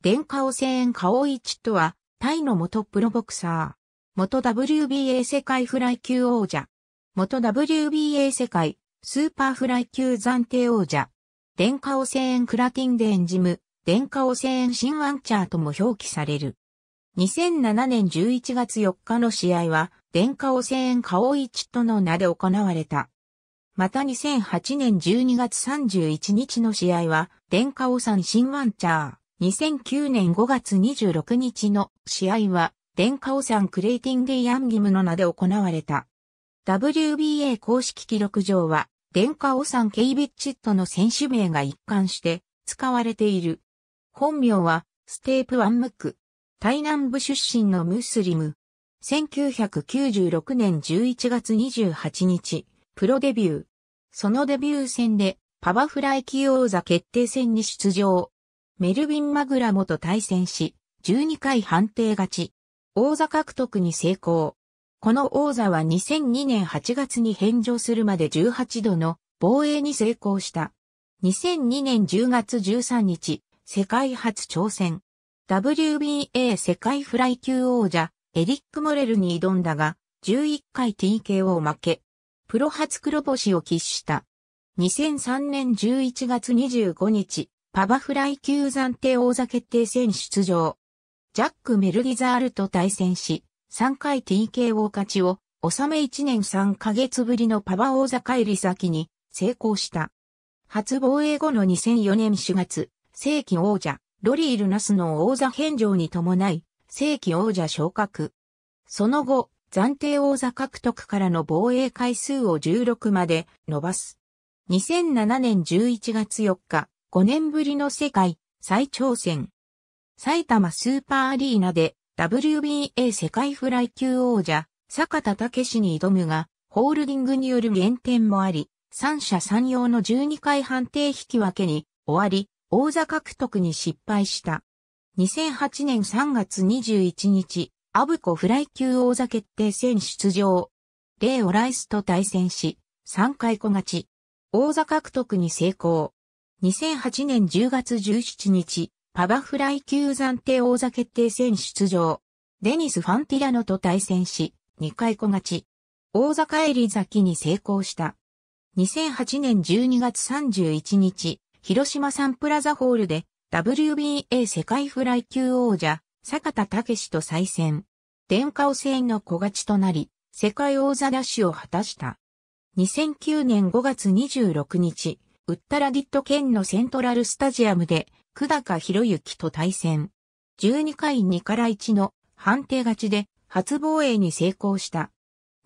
デンカオセーカオイチとは、タイの元プロボクサー。元 WBA 世界フライ級王者。元 WBA 世界スーパーフライ級暫定王者。デンカオセクラティンデンジム、デンカオセシンワンチャーとも表記される。2007年11月4日の試合は、デンカオセーカオイチとの名で行われた。また2008年12月31日の試合は、デンカオサシンワンチャー。2009年5月26日の試合は、電化オさんクレイティンデイアンギムの名で行われた。WBA 公式記録上は、電化オさんケイビッチットの選手名が一貫して使われている。本名は、ステープワンムック。台南部出身のムスリム。1996年11月28日、プロデビュー。そのデビュー戦で、パワフライ起王座決定戦に出場。メルヴィン・マグラモと対戦し、12回判定勝ち。王座獲得に成功。この王座は2002年8月に返上するまで18度の防衛に成功した。2002年10月13日、世界初挑戦。WBA 世界フライ級王者、エリック・モレルに挑んだが、11回 TKO 負け。プロ初黒星を喫した。2003年11月25日、パバフライ級暫定王座決定戦出場。ジャック・メルギザールと対戦し、3回 TKO 勝ちを、納め1年3ヶ月ぶりのパバ王座帰り先に成功した。初防衛後の2004年4月、正規王者、ロリール・ナスの王座返上に伴い、正規王者昇格。その後、暫定王座獲得からの防衛回数を16まで伸ばす。2007年11月4日、5年ぶりの世界再挑戦。埼玉スーパーアリーナで WBA 世界フライ級王者、坂田武史に挑むが、ホールディングによる減点もあり、三者三様の12回判定引き分けに終わり、王座獲得に失敗した。2008年3月21日、アブコフライ級王座決定戦出場。レイオライスと対戦し、3回小勝ち。王座獲得に成功。2008年10月17日、パバフライ級暫定王座決定戦出場。デニス・ファンティラノと対戦し、2回小勝ち。王座帰り咲きに成功した。2008年12月31日、広島サンプラザホールで WBA 世界フライ級王者、坂田武史と再戦。電化汚染の小勝ちとなり、世界王座シュを果たした。2009年5月26日、ウッタラディット県のセントラルスタジアムで、久高博之と対戦。12回2から1の判定勝ちで初防衛に成功した。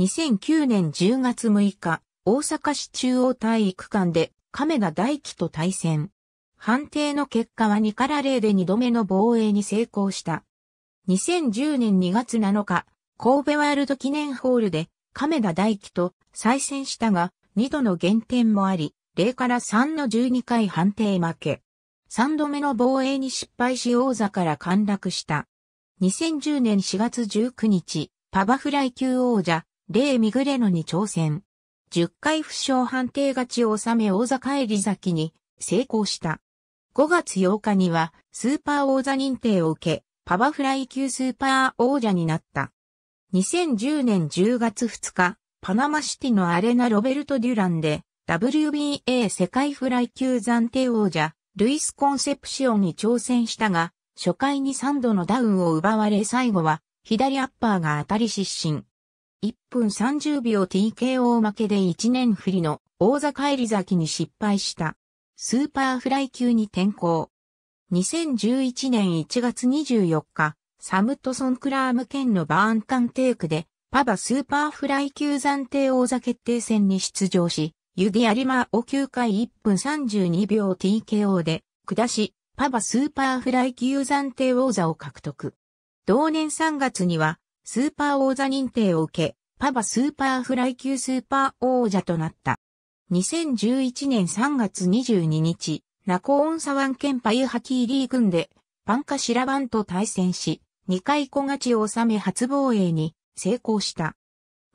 2009年10月6日、大阪市中央体育館で亀田大輝と対戦。判定の結果は2から0で2度目の防衛に成功した。2010年2月7日、神戸ワールド記念ホールで亀田大輝と再戦したが、2度の減点もあり、0から3の12回判定負け。3度目の防衛に失敗し王座から陥落した。2010年4月19日、パバフライ級王者、レイ・ミグレノに挑戦。10回負傷判定勝ちを収め王座返り先に成功した。5月8日にはスーパー王座認定を受け、パバフライ級スーパー王者になった。2010年10月2日、パナマシティのアレナ・ロベルト・デュランで、WBA 世界フライ級暫定王者、ルイス・コンセプシオンに挑戦したが、初回に3度のダウンを奪われ最後は、左アッパーが当たり失神。1分30秒 TKO 負けで1年振りの王座帰り咲きに失敗した。スーパーフライ級に転向。2011年1月24日、サムトソンクラーム県のバーンカンテークで、パバスーパーフライ級暫定王座決定戦に出場し、ユギアリマを9回1分32秒 TKO で下し、パバスーパーフライ級暫定王座を獲得。同年3月には、スーパー王座認定を受け、パバスーパーフライ級スーパー王者となった。2011年3月22日、ナコオンサワンケンパユハキーリー軍で、パンカシラバンと対戦し、2回小勝ちを収め初防衛に成功した。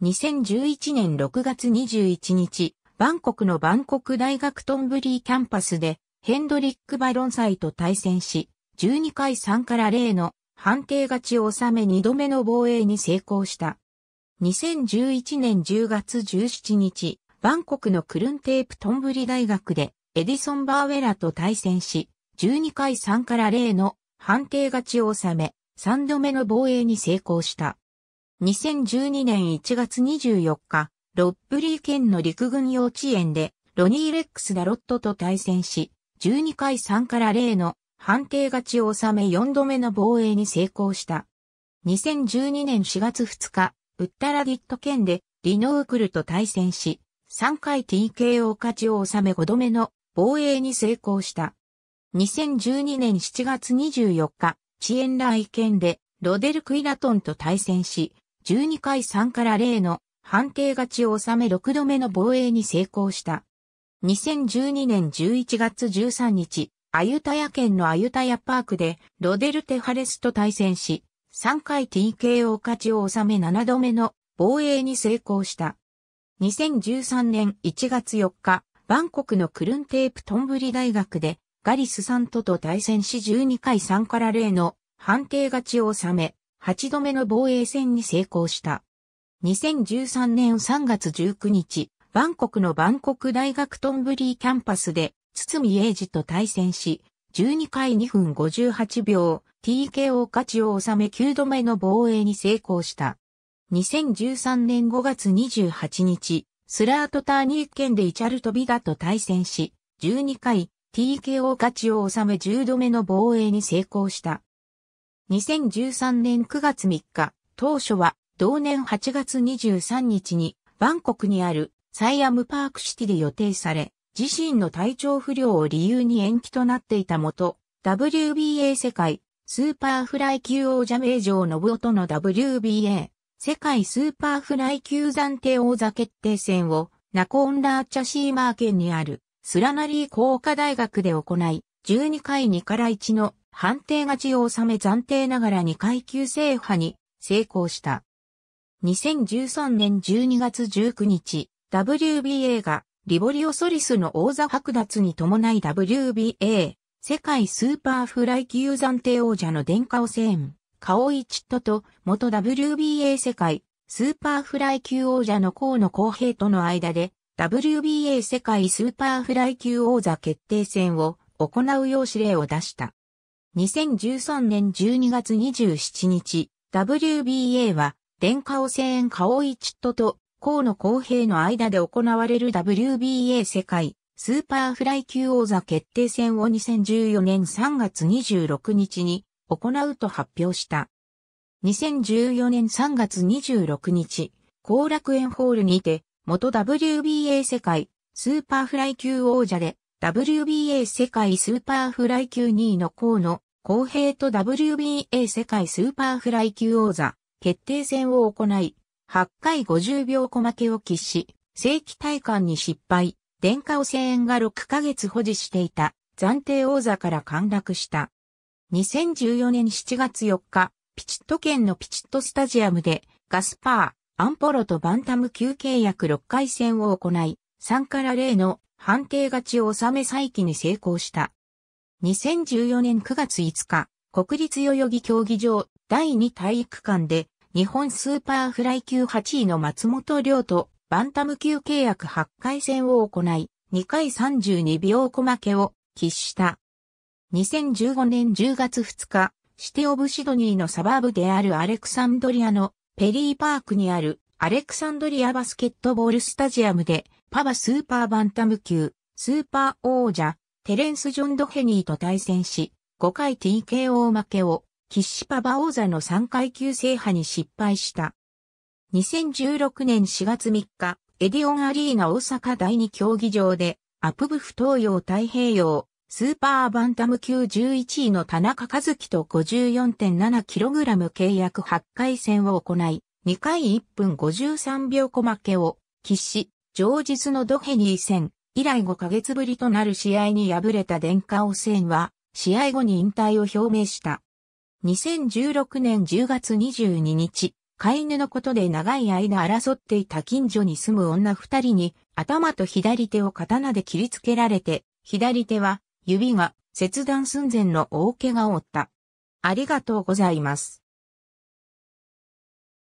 2011年6月21日、バンコクのバンコク大学トンブリーキャンパスで、ヘンドリック・バロンサイと対戦し、12回3から0の判定勝ちを収め2度目の防衛に成功した。2011年10月17日、バンコクのクルンテープトンブリ大学で、エディソン・バーウェラと対戦し、12回3から0の判定勝ちを収め、3度目の防衛に成功した。2012年1月24日、ロッブリー県の陸軍幼稚園で、ロニー・レックス・ダロットと対戦し、12回3から0の判定勝ちを収め4度目の防衛に成功した。2012年4月2日、ウッタラディット県でリノークルと対戦し、3回 TKO 勝ちを収め5度目の防衛に成功した。2012年7月24日、チエンライ県でロデル・クイラトンと対戦し、12回3から0の判定勝ちを収め6度目の防衛に成功した。2012年11月13日、アユタヤ県のアユタヤパークでロデルテハレスと対戦し、3回 TKO 勝ちを収め7度目の防衛に成功した。2013年1月4日、バンコクのクルンテープトンブリ大学でガリスサントと対戦し12回3から0の判定勝ちを収め、8度目の防衛戦に成功した。2013年3月19日、バンコクのバンコク大学トンブリーキャンパスで、堤英二と対戦し、12回2分58秒、TKO 勝ちを収め9度目の防衛に成功した。2013年5月28日、スラートターニー県でイチャルトビダと対戦し、12回 TKO 勝ちを収め10度目の防衛に成功した。2013年9月3日、当初は同年8月23日にバンコクにあるサイアムパークシティで予定され、自身の体調不良を理由に延期となっていたもと、WBA 世界スーパーフライ級王者名城信夫との WBA 世界スーパーフライ級暫定王座決定戦をナコンラーチャシーマー県にあるスラナリー工科大学で行い、12回2から1の判定勝ちを収め暫定ながら2階級制覇に成功した。2013年12月19日、WBA がリボリオソリスの王座剥奪に伴い WBA 世界スーパーフライ級暫定王者の電化汚染、カオイチットと元 WBA 世界スーパーフライ級王者の河野公平との間で WBA 世界スーパーフライ級王座決定戦を行うよう指令を出した。2013年12月27日、WBA は電化汚染円カオイチットと河野公平の間で行われる WBA 世界スーパーフライ級王座決定戦を2014年3月26日に行うと発表した。2014年3月26日、後楽園ホールにて、元 WBA 世界スーパーフライ級王者で、WBA 世界スーパーフライ級2位の河野公平と WBA 世界スーパーフライ級王座決定戦を行い、8回50秒小負けを喫し、正規体感に失敗、電化汚染円が6ヶ月保持していた暫定王座から陥落した。2014年7月4日、ピチット県のピチットスタジアムで、ガスパー、アンポロとバンタム級契約6回戦を行い、3から0の判定勝ちを収め再起に成功した。2014年9月5日、国立代々木競技場第2体育館で日本スーパーフライ級8位の松本亮とバンタム級契約8回戦を行い、2回32秒小負けを喫した。2015年10月2日、シテオブシドニーのサバーブであるアレクサンドリアのペリーパークにあるアレクサンドリアバスケットボールスタジアムでパワスーパーバンタム級スーパー王者テレンス・ジョン・ドヘニーと対戦し5回 TKO 負けをキッシパバ王座の3階級制覇に失敗した。2016年4月3日、エディオンアリーナ大阪第2競技場で、アプブフ東洋太平洋、スーパーバンタム級11位の田中和樹と 54.7kg 契約8回戦を行い、2回1分53秒小負けを喫し、上日のドヘニー戦以来5ヶ月ぶりとなる試合に敗れた電化汚染は、試合後に引退を表明した。2016年10月22日、飼い犬のことで長い間争っていた近所に住む女二人に頭と左手を刀で切りつけられて、左手は指が切断寸前の大怪我を負った。ありがとうございます。